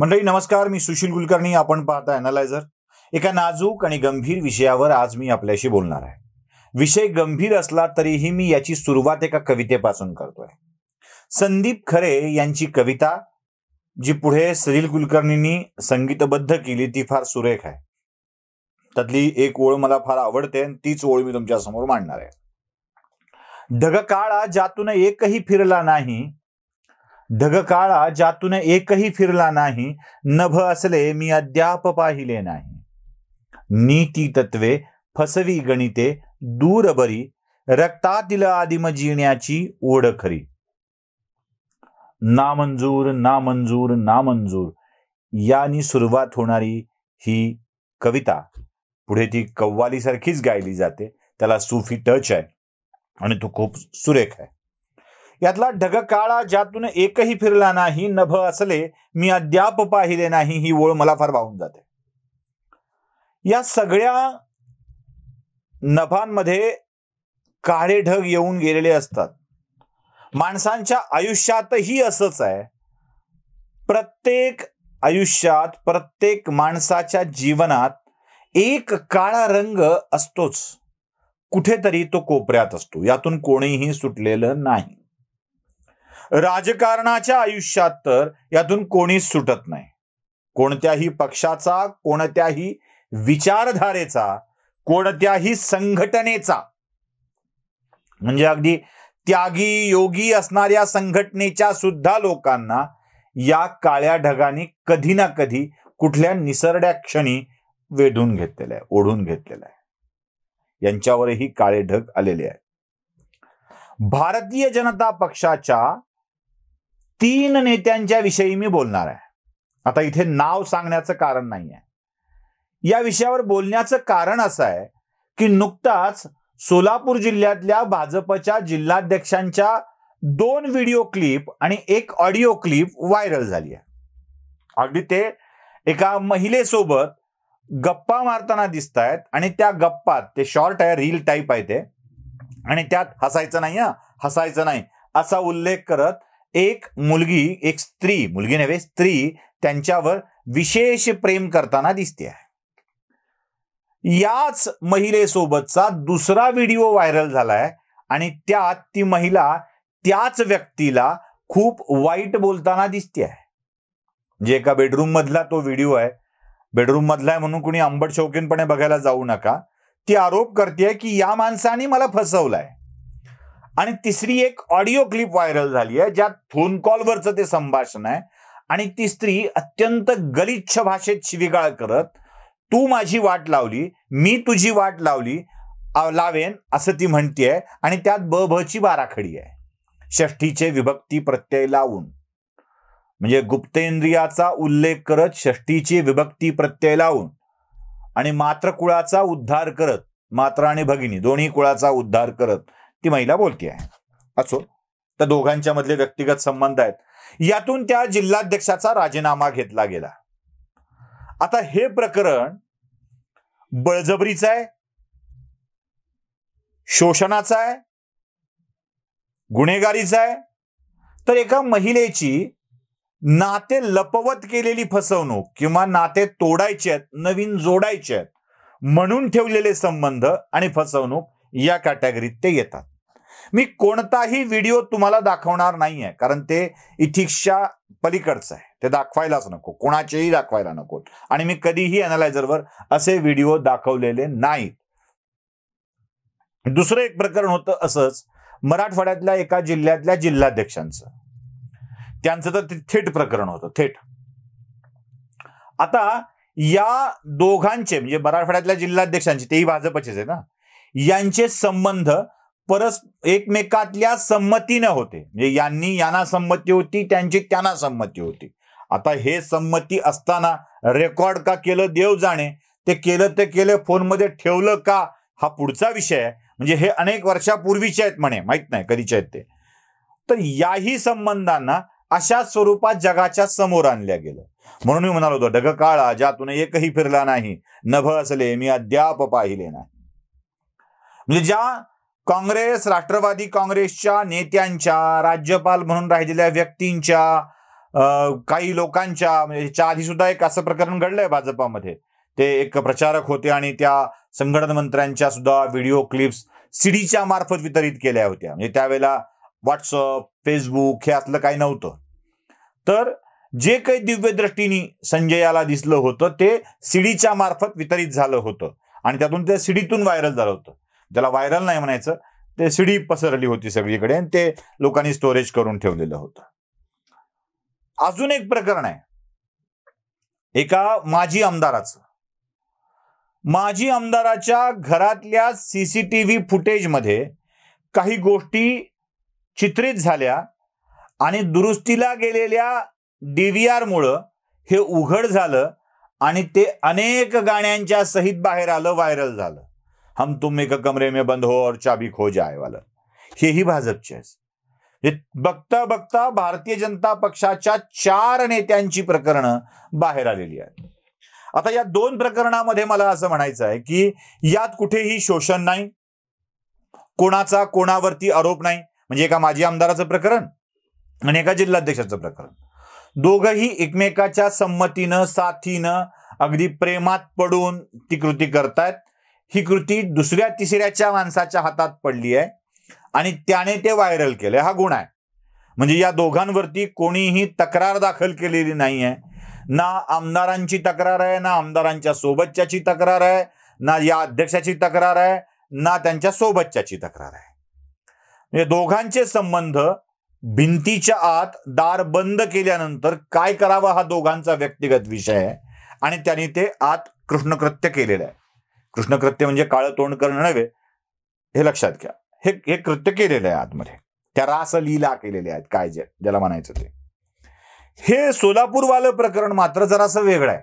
मंडळी नमस्कार मी सुशील कुलकर्णी आपण पाहता अनालायझर एका नाजूक आणि गंभीर विषयावर आज मी आपल्याशी बोलणार आहे विषय गंभीर असला तरीही मी याची सुरुवात एका कवितेपासून करतोय संदीप खरे यांची कविता जी पुढे सलील कुलकर्णींनी संगीतबद्ध केली ती फार सुरेख आहे त्यातली एक ओळ मला फार आवडते तीच ओळ मी तुमच्या समोर मांडणार आहे ढग काळा ज्यातून एकही फिरला नाही काळा ज्यातून एकही फिरला नाही नभ असले मी अद्याप पाहिले नाही नीती तत्वे फसवी गणिते दूर बरी रक्तातील आदिम जिण्याची ओढ खरी नामंजूर नामंजूर नामंजूर यानी सुरुवात होणारी ही कविता पुढे ती कव्वालीसारखीच गायली जाते त्याला सुफी टच आहे आणि तो खूप सुरेख आहे यातला ढग काळा ज्यातून एकही फिरला नाही नभ असले मी अद्याप पाहिले नाही ही ओळ मला फार वाहून जाते या सगळ्या नभांमध्ये काळे ढग येऊन गेलेले असतात माणसांच्या आयुष्यातही असंच आहे प्रत्येक आयुष्यात प्रत्येक माणसाच्या जीवनात एक काळा रंग असतोच कुठेतरी तो कोपऱ्यात असतो यातून कोणीही सुटलेलं नाही राजकारणाच्या आयुष्यात तर यातून कोणीच सुटत नाही कोणत्याही पक्षाचा कोणत्याही विचारधारेचा कोणत्याही संघटनेचा म्हणजे अगदी त्यागी योगी असणाऱ्या संघटनेच्या सुद्धा लोकांना या काळ्या ढगाने कधी ना कधी कुठल्या निसरड्या क्षणी वेधून घेतलेलं आहे ओढून घेतलेलं आहे यांच्यावरही काळे ढग आलेले आहेत भारतीय जनता पक्षाच्या तीन नेत्यांच्या विषयी मी बोलणार आहे आता इथे नाव सांगण्याचं कारण नाही आहे या विषयावर बोलण्याचं कारण असं आहे की नुकताच सोलापूर जिल्ह्यातल्या भाजपच्या जिल्हाध्यक्षांच्या दोन व्हिडिओ क्लिप आणि एक ऑडिओ क्लिप व्हायरल झाली आहे अगदी ते एका महिलेसोबत गप्पा मारताना दिसत आहेत आणि त्या गप्पात ते शॉर्ट आहे रील टाईप आहे ते आणि त्यात हसायचं नाही हसायचं नाही असा उल्लेख करत एक मुलगी एक स्त्री मुलगी नव्हे स्त्री त्यांच्यावर विशेष प्रेम करताना दिसते आहे याच महिलेसोबतचा दुसरा व्हिडिओ व्हायरल झालाय आणि त्यात ती महिला त्याच व्यक्तीला खूप वाईट बोलताना दिसते आहे जे म्हणजे एका बेडरूम मधला तो व्हिडिओ आहे बेडरूम मधला आहे म्हणून कुणी आंबट शौकीनपणे बघायला जाऊ नका ती आरोप करते की या माणसाने मला फसवलाय आणि तिसरी एक ऑडिओ क्लिप व्हायरल झाली आहे ज्यात फोन कॉलवरचं ते संभाषण आहे आणि ती स्त्री अत्यंत गलिच्छ भाषेत शिविगाळ करत तू माझी वाट लावली मी तुझी वाट लावली लावेन असं ती म्हणतीये आणि त्यात ब भची बाराखडी आहे षष्ठीचे विभक्ती प्रत्यय लावून म्हणजे गुप्तेंद्रियाचा उल्लेख करत षष्टीची विभक्ती प्रत्यय लावून आणि मात्र कुळाचा उद्धार करत मात्र आणि भगिनी दोन्ही कुळाचा उद्धार करत ती महिला बोलते आहे असो तर दोघांच्या मधले व्यक्तिगत संबंध आहेत यातून त्या जिल्हाध्यक्षाचा राजीनामा घेतला गेला आता हे प्रकरण बळजबरीचं आहे शोषणाचा आहे गुन्हेगारीचा आहे तर एका महिलेची नाते लपवत केलेली फसवणूक किंवा नाते तोडायचे आहेत नवीन जोडायचे आहेत म्हणून ठेवलेले संबंध आणि फसवणूक या कॅटेगरीत ते येतात मी कोणताही व्हिडिओ तुम्हाला दाखवणार नाहीये कारण ते इथिक्सच्या पलीकडचं आहे ते दाखवायलाच नको कोणाचेही दाखवायला नको आणि मी कधीही अनालायझरवर असे व्हिडिओ दाखवलेले नाहीत दुसरं एक प्रकरण होतं असंच मराठवाड्यातल्या एका जिल्ह्यातल्या जिल्हाध्यक्षांचं त्यांचं तर थेट प्रकरण होतं थेट आता या दोघांचे म्हणजे मराठवाड्यातल्या जिल्हाध्यक्षांचे तेही भाजपचेच आहे ना यांचे संबंध परस एकमेकातल्या संमतीनं होते म्हणजे यांनी यांना संमती होती त्यांची त्यांना संमती होती आता हे संमती असताना रेकॉर्ड का केलं देव जाणे ते केलं ते केलं फोनमध्ये ठेवलं का हा पुढचा विषय आहे म्हणजे हे अनेक वर्षापूर्वीचे आहेत म्हणे माहित नाही कधीचे आहेत ते तर याही संबंधांना अशा स्वरूपात जगाच्या समोर आणल्या गेलं म्हणून मी म्हणालो होतो ढग काळा ज्यातून एकही फिरला नाही नभ असले मी अद्याप पाहिले नाही म्हणजे ज्या काँग्रेस राष्ट्रवादी काँग्रेसच्या नेत्यांच्या राज्यपाल म्हणून राहिलेल्या व्यक्तींच्या काही लोकांच्या म्हणजे ह्याच्या आधी सुद्धा एक असं प्रकरण घडलंय भाजपामध्ये ते एक प्रचारक होते आणि त्या संघटन मंत्र्यांच्या सुद्धा व्हिडिओ क्लिप्स सीडीच्या मार्फत वितरित केल्या होत्या म्हणजे त्यावेळेला व्हॉट्सअप फेसबुक हे असलं काही नव्हतं तर जे काही दिव्य दृष्टीने संजयाला दिसलं होतं ते सीडीच्या मार्फत वितरित झालं होतं आणि त्यातून ते सीडीतून व्हायरल झालं होतं ज्याला व्हायरल नाही म्हणायचं ते सीडी पसरली होती सगळीकडे आणि ते लोकांनी स्टोरेज करून ठेवलेलं होतं अजून एक प्रकरण आहे एका माजी आमदाराचं माजी आमदाराच्या घरातल्या सीसीटीव्ही फुटेजमध्ये काही गोष्टी चित्रित झाल्या आणि दुरुस्तीला गेलेल्या डी व्ही हे उघड झालं आणि ते अनेक गाण्यांच्या सहित बाहेर आलं व्हायरल झालं हम तुम एका कमरे में बंद हो और चाबी खो वाला वाला हेही भाजपचे हे बघता बघता भारतीय जनता पक्षाच्या चार नेत्यांची प्रकरणं बाहेर आलेली आहेत आता या दोन प्रकरणामध्ये मला असं म्हणायचं आहे की यात कुठेही शोषण नाही कोणाचा कोणावरती आरोप नाही म्हणजे एका माजी आमदाराचं प्रकरण आणि एका जिल्हाध्यक्षाचं प्रकरण दोघंही एकमेकाच्या संमतीनं साथीनं अगदी प्रेमात पडून ती कृती करतायत ही कृती दुसऱ्या तिसऱ्याच्या माणसाच्या हातात पडली आहे आणि त्याने ते व्हायरल केले हा गुण आहे म्हणजे या दोघांवरती कोणीही तक्रार दाखल केलेली नाही आहे ना आमदारांची तक्रार आहे ना आमदारांच्या सोबतच्याची तक्रार आहे ना या अध्यक्षाची तक्रार आहे ना त्यांच्या सोबतच्याची तक्रार आहे म्हणजे दोघांचे संबंध भिंतीच्या आत दार बंद केल्यानंतर काय करावं हा दोघांचा व्यक्तिगत विषय आहे आणि त्यांनी ते आत कृष्णकृत्य केलेलं आहे कृष्णकृत्य म्हणजे काळं तोंड करणं नव्हे हे लक्षात घ्या हे हे कृत्य केलेलं आहे आतमध्ये त्या रास लीला केलेल्या आहेत काय जे ज्याला म्हणायचं ते हे सोलापूरवालं प्रकरण मात्र जरासं वेगळं आहे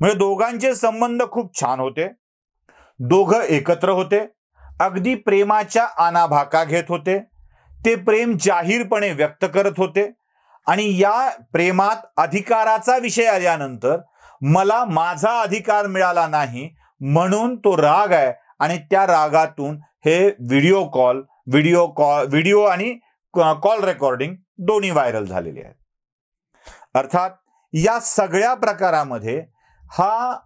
म्हणजे दोघांचे संबंध खूप छान होते दोघं एकत्र होते अगदी प्रेमाच्या आनाभाका घेत होते ते प्रेम जाहीरपणे व्यक्त करत होते आणि या प्रेमात अधिकाराचा विषय आल्यानंतर मला माझा अधिकार मिळाला नाही म्हणून तो राग आहे आणि त्या रागातून हे video call video call video आणि कॉल रेकॉर्डिंग दोन्ही व्हायरल झालेले आहेत अर्थात या सगळ्या प्रकारामध्ये हा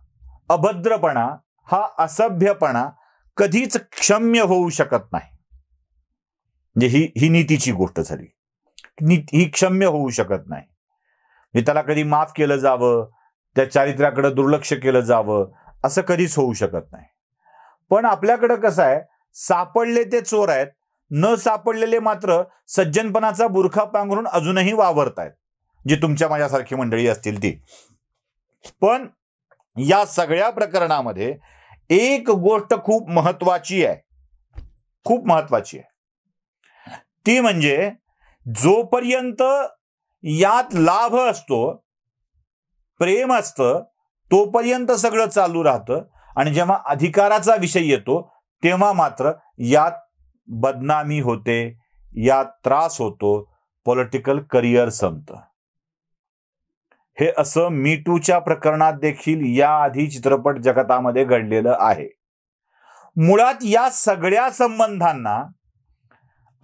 अभद्रपणा हा असभ्यपणा कधीच क्षम्य होऊ शकत नाही म्हणजे ही ही नीतीची गोष्ट झाली नी ही क्षम्य होऊ शकत नाही त्याला कधी माफ केलं जावं त्या चारित्र्याकडे दुर्लक्ष केलं जावं असं कधीच होऊ शकत नाही पण आपल्याकडं कसं आहे सापडले ते चोर आहेत न सापडलेले मात्र सज्जनपणाचा बुरखा पांघरून अजूनही वावरतायत जी तुमच्या माझ्यासारखी मंडळी असतील ती पण या सगळ्या प्रकरणामध्ये एक गोष्ट खूप महत्वाची आहे खूप महत्वाची आहे ती म्हणजे जोपर्यंत यात लाभ असतो प्रेम असतं तोपर्यंत सगळं चालू राहतं आणि जेव्हा अधिकाराचा विषय येतो तेव्हा मात्र यात बदनामी होते यात त्रास होतो पॉलिटिकल करिअर संत हे असं मीटूच्या प्रकरणात देखील याआधी चित्रपट जगतामध्ये घडलेलं आहे मुळात या सगळ्या संबंधांना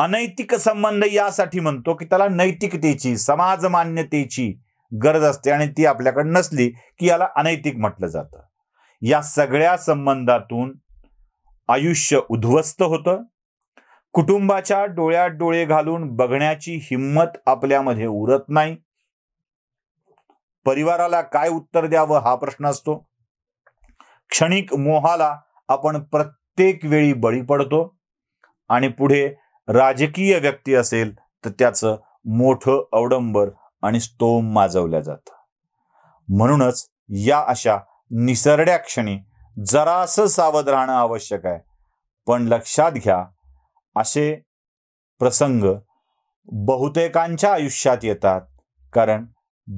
अनैतिक संबंध यासाठी म्हणतो की त्याला नैतिकतेची समाज मान्यतेची गरज असते आणि ती आपल्याकडे नसली की याला अनैतिक म्हटलं जातं या सगळ्या संबंधातून आयुष्य उद्ध्वस्त होतं कुटुंबाच्या डोळ्यात डोळे घालून बघण्याची हिंमत आपल्यामध्ये उरत नाही परिवाराला काय उत्तर द्यावं हा प्रश्न असतो क्षणिक मोहाला आपण प्रत्येक वेळी बळी पडतो आणि पुढे राजकीय व्यक्ती असेल तर त्याचं मोठं अवडंबर आणि स्तोम माजवल्या जातं म्हणूनच या अशा निसरड्या क्षणी जरासं सावध राहणं आवश्यक आहे पण लक्षात घ्या असे प्रसंग बहुतेकांच्या आयुष्यात येतात कारण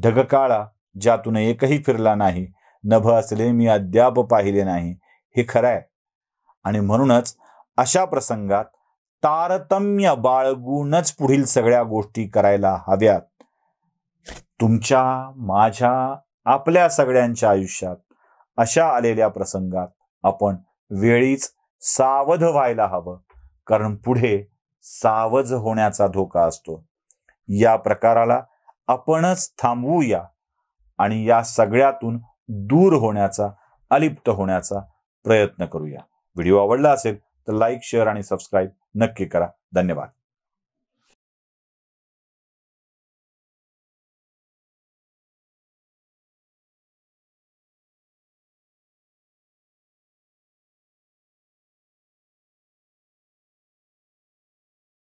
ढगकाळा ज्यातून एकही फिरला नाही नभ असले मी अद्याप पाहिले नाही हे खरं आहे आणि म्हणूनच अशा प्रसंगात तारतम्य बाळगूनच पुढील सगळ्या गोष्टी करायला हव्यात तुमच्या माझ्या आपल्या सगळ्यांच्या आयुष्यात अशा आलेल्या प्रसंगात आपण वेळीच सावध व्हायला हवं कारण पुढे सावध होण्याचा धोका असतो या प्रकाराला आपणच थांबवूया आणि या सगळ्यातून दूर होण्याचा अलिप्त होण्याचा प्रयत्न करूया व्हिडिओ आवडला असेल तर लाईक शेअर आणि सबस्क्राईब नक्की करा धन्यवाद